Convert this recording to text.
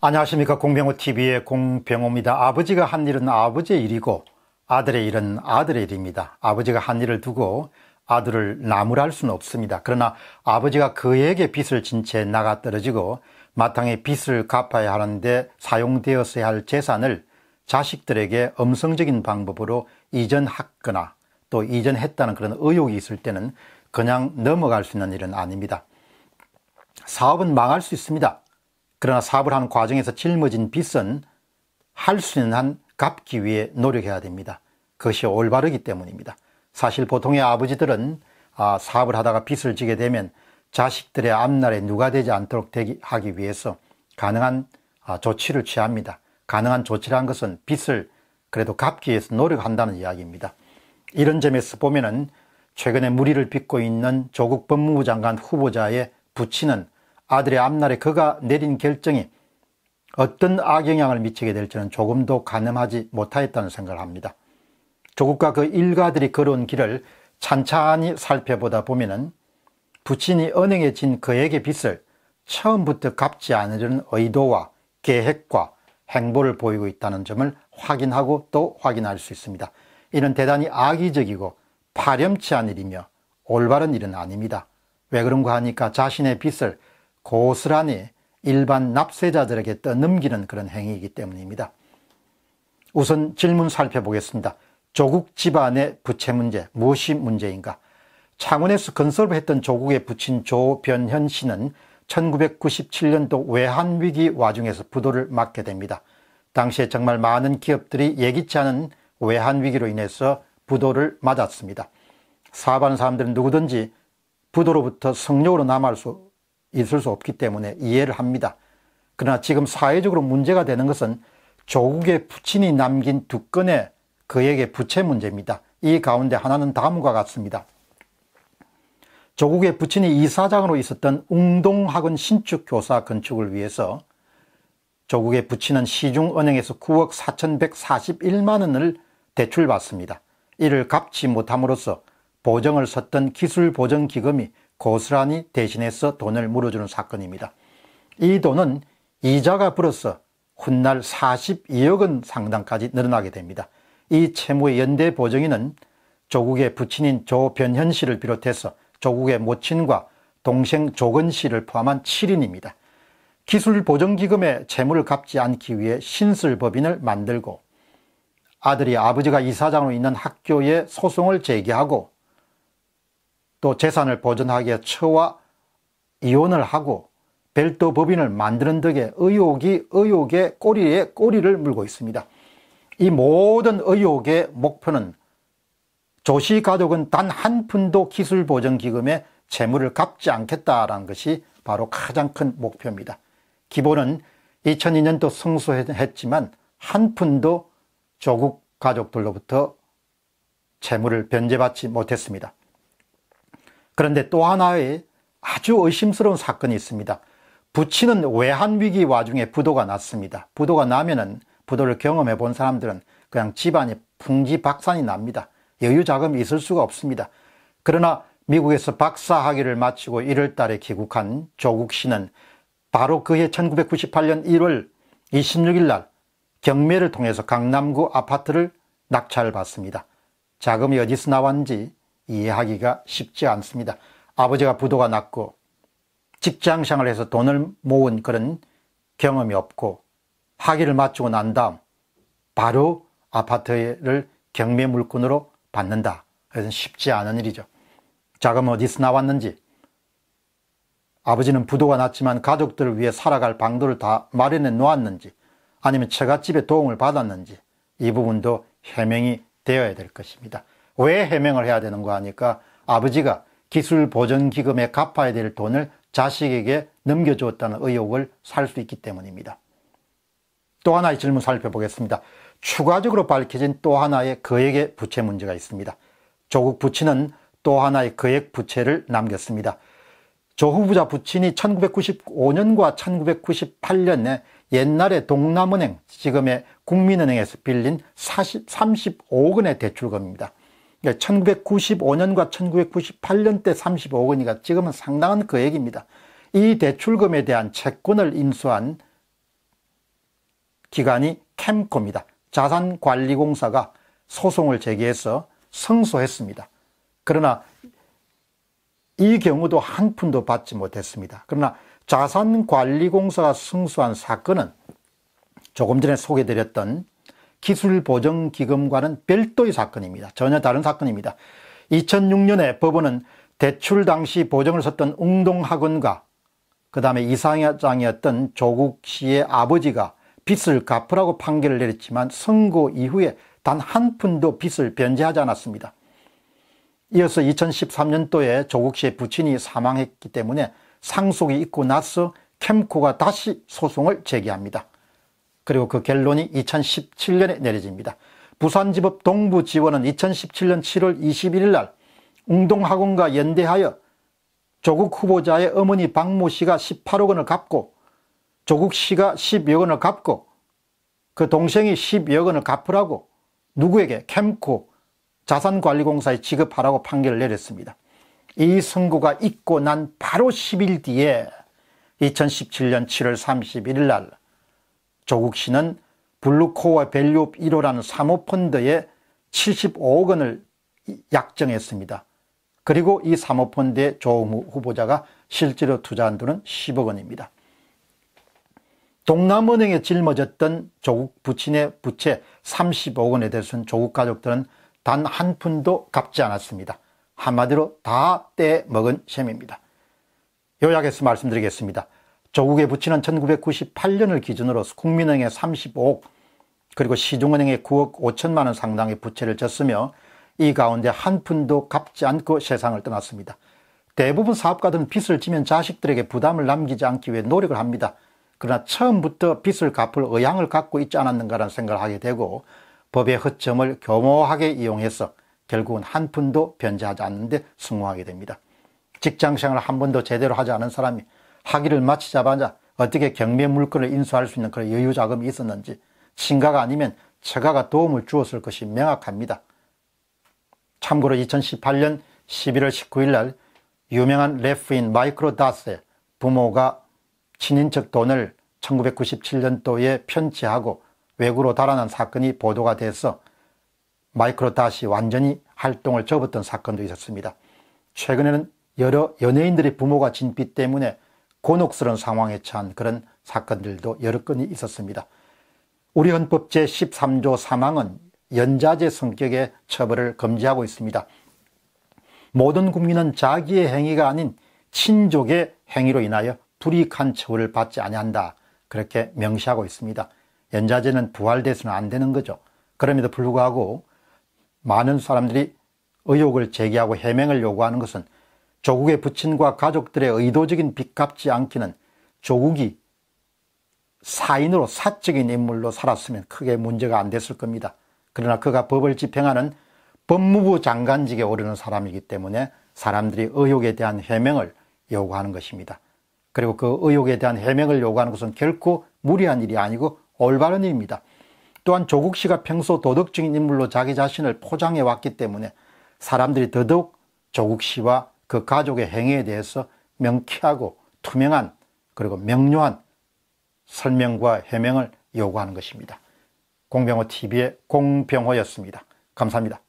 안녕하십니까 공병호TV의 공병호입니다. 아버지가 한 일은 아버지의 일이고 아들의 일은 아들의 일입니다. 아버지가 한 일을 두고 아들을 나무랄 수는 없습니다. 그러나 아버지가 그에게 빚을 진 채 나가 떨어지고 마땅히 빚을 갚아야 하는데 사용되었어야 할 재산을 자식들에게 음성적인 방법으로 이전했거나 또 이전했다는 그런 의혹이 있을 때는 그냥 넘어갈 수 있는 일은 아닙니다. 사업은 망할 수 있습니다. 그러나 사업을 하는 과정에서 짊어진 빚은 할 수 있는 한 갚기 위해 노력해야 됩니다. 그것이 올바르기 때문입니다. 사실 보통의 아버지들은 아, 사업을 하다가 빚을 지게 되면 자식들의 앞날에 누가 되지 않도록 되기, 하기 위해서 가능한 아, 조치를 취합니다. 가능한 조치란 것은 빚을 그래도 갚기 위해서 노력한다는 이야기입니다. 이런 점에서 보면은 최근에 무리를 빚고 있는 조국 법무부 장관 후보자의 부친은 아들의 앞날에 그가 내린 결정이 어떤 악영향을 미치게 될지는 조금도 가늠하지 못하였다는 생각을 합니다. 조국과 그 일가들이 걸어온 길을 찬찬히 살펴보다 보면은 부친이 은행에진 그에게 빚을 처음부터 갚지 않으려는 의도와 계획과 행보를 보이고 있다는 점을 확인하고 또 확인할 수 있습니다. 이는 대단히 악의적이고 파렴치한 일이며 올바른 일은 아닙니다. 왜 그런가 하니까 자신의 빚을 고스란히 일반 납세자들에게 떠넘기는 그런 행위이기 때문입니다. 우선 질문 살펴보겠습니다. 조국 집안의 부채 문제, 무엇이 문제인가? 창원에서 건설을 했던 조국의 부친 조변현 씨는 1997년도 외환위기 와중에서 부도를 맞게 됩니다. 당시에 정말 많은 기업들이 예기치 않은 외환위기로 인해서 부도를 맞았습니다. 사업하는 사람들은 누구든지 부도로부터 성료로 남을 수 있을 수 없기 때문에 이해를 합니다. 그러나 지금 사회적으로 문제가 되는 것은 조국의 부친이 남긴 두 건의 그에게 부채 문제입니다. 이 가운데 하나는 다음과 같습니다. 조국의 부친이 이사장으로 있었던 웅동학원 신축교사 건축을 위해서 조국의 부친은 시중은행에서 9억 4,141만 원을 대출받습니다. 이를 갚지 못함으로써 보정을 섰던 기술보정기금이 고스란히 대신해서 돈을 물어주는 사건입니다. 이 돈은 이자가 불어서 훗날 42억 원 상당까지 늘어나게 됩니다. 이 채무의 연대 보증인은 조국의 부친인 조변현 씨를 비롯해서 조국의 모친과 동생 조건 씨를 포함한 7인입니다. 기술보증기금의 채무를 갚지 않기 위해 신설법인을 만들고 아들이 아버지가 이사장으로 있는 학교에 소송을 제기하고 또 재산을 보존하기에 처와 이혼을 하고 별도 법인을 만드는 덕에 의혹이 의혹의 꼬리에 꼬리를 물고 있습니다. 이 모든 의혹의 목표는 조씨 가족은 단 한 푼도 기술보전기금에 재물을 갚지 않겠다라는 것이 바로 가장 큰 목표입니다. 기본은 2002년도 승소했지만 한 푼도 조국 가족들로부터 재물을 변제받지 못했습니다. 그런데 또 하나의 아주 의심스러운 사건이 있습니다. 부친은 외환위기 와중에 부도가 났습니다. 부도가 나면은 부도를 경험해 본 사람들은 그냥 집안이 풍지박산이 납니다. 여유 자금이 있을 수가 없습니다. 그러나 미국에서 박사학위를 마치고 1월 달에 귀국한 조국 씨는 바로 그해 1998년 1월 26일 날 경매를 통해서 강남구 아파트를 낙찰받습니다. 자금이 어디서 나왔는지 이해하기가 쉽지 않습니다. 아버지가 부도가 났고 직장생활 해서 돈을 모은 그런 경험이 없고 학위를 마치고 난 다음 바로 아파트를 경매 물건으로 받는다. 그래서 쉽지 않은 일이죠. 자금 어디서 나왔는지 아버지는 부도가 났지만 가족들을 위해 살아갈 방도를 다 마련해 놓았는지 아니면 처갓집에 도움을 받았는지 이 부분도 해명이 되어야 될 것입니다. 왜 해명을 해야 되는가 하니까 아버지가 기술 보전 기금에 갚아야 될 돈을 자식에게 넘겨주었다는 의혹을 살 수 있기 때문입니다. 또 하나의 질문 살펴보겠습니다. 추가적으로 밝혀진 또 하나의 거액의 부채 문제가 있습니다. 조국 부친은 또 하나의 거액 부채를 남겼습니다. 조후부자 부친이 1995년과 1998년에 옛날에 동남은행, 지금의 국민은행에서 빌린 40, 35억 원의 대출금입니다. 1995년과 그러니까 1998년 때 35억 원이가 지금은 상당한 거액입니다. 이 대출금에 대한 채권을 인수한 기관이 캠코입니다. 자산관리공사가 소송을 제기해서 승소했습니다 그러나 이 경우도 한 푼도 받지 못했습니다. 그러나 자산관리공사가 승소한 사건은 조금 전에 소개드렸던 기술보정기금과는 별도의 사건입니다. 전혀 다른 사건입니다. 2006년에 법원은 대출 당시 보정을 썼던 웅동학원과 그 다음에 이사장이었던 상 조국 씨의 아버지가 빚을 갚으라고 판결을 내렸지만 선고 이후에 단 한 푼도 빚을 변제하지 않았습니다. 이어서 2013년도에 조국 씨의 부친이 사망했기 때문에 상속이 있고 나서 캠코가 다시 소송을 제기합니다. 그리고 그 결론이 2017년에 내려집니다. 부산지법 동부지원은 2017년 7월 21일 날 웅동학원과 연대하여 조국 후보자의 어머니 박모 씨가 18억 원을 갚고 조국 씨가 10여 원을 갚고 그 동생이 10여 원을 갚으라고 누구에게 캠코 자산관리공사에 지급하라고 판결을 내렸습니다. 이 선고가 있고 난 바로 10일 뒤에 2017년 7월 31일 날 조국 씨는 블루코어 밸류업 1호라는 사모펀드에 75억 원을 약정했습니다. 그리고 이 사모펀드의 조우무 후보자가 실제로 투자한 돈은 10억 원입니다. 동남은행에 짊어졌던 조국 부친의 부채 30억 원에 대해서는 조국 가족들은 단 한 푼도 갚지 않았습니다. 한마디로 다 떼먹은 셈입니다. 요약해서 말씀드리겠습니다. 조국의 부친은 1998년을 기준으로 국민은행에 35억 그리고 시중은행에 9억 5천만 원 상당의 부채를 졌으며 이 가운데 한 푼도 갚지 않고 세상을 떠났습니다. 대부분 사업가들은 빚을 지면 자식들에게 부담을 남기지 않기 위해 노력을 합니다. 그러나 처음부터 빚을 갚을 의향을 갖고 있지 않았는가라는 생각을 하게 되고 법의 허점을 교묘하게 이용해서 결국은 한 푼도 변제하지 않는데 승공하게 됩니다. 직장생활을 한 번도 제대로 하지 않은 사람이 학위를 마치자마자 어떻게 경매 물건을 인수할 수 있는 그런 여유 자금이 있었는지 친가가 아니면 처가가 도움을 주었을 것이 명확합니다. 참고로 2018년 11월 19일 날 유명한 래프인 마이크로 다스의 부모가 친인척 돈을 1997년도에 편취하고 외구로 달아난 사건이 보도가 돼서 마이크로 다시 완전히 활동을 접었던 사건도 있었습니다. 최근에는 여러 연예인들의 부모가 진피 때문에 곤혹스런 상황에 처한 그런 사건들도 여러 건이 있었습니다. 우리 헌법 제13조 3항은 연자제 성격의 처벌을 금지하고 있습니다. 모든 국민은 자기의 행위가 아닌 친족의 행위로 인하여 불이익한 처우를 받지 아니한다. 그렇게 명시하고 있습니다. 연자제는 부활돼서는 안 되는 거죠. 그럼에도 불구하고 많은 사람들이 의혹을 제기하고 해명을 요구하는 것은 조국의 부친과 가족들의 의도적인 빚 갚지 않기는 조국이 사인으로 사적인 인물로 살았으면 크게 문제가 안 됐을 겁니다. 그러나 그가 법을 집행하는 법무부 장관직에 오르는 사람이기 때문에 사람들이 의혹에 대한 해명을 요구하는 것입니다. 그리고 그 의혹에 대한 해명을 요구하는 것은 결코 무리한 일이 아니고 올바른 일입니다. 또한 조국 씨가 평소 도덕적인 인물로 자기 자신을 포장해 왔기 때문에 사람들이 더더욱 조국 씨와 그 가족의 행위에 대해서 명쾌하고 투명한 그리고 명료한 설명과 해명을 요구하는 것입니다. 공병호 TV의 공병호였습니다. 감사합니다.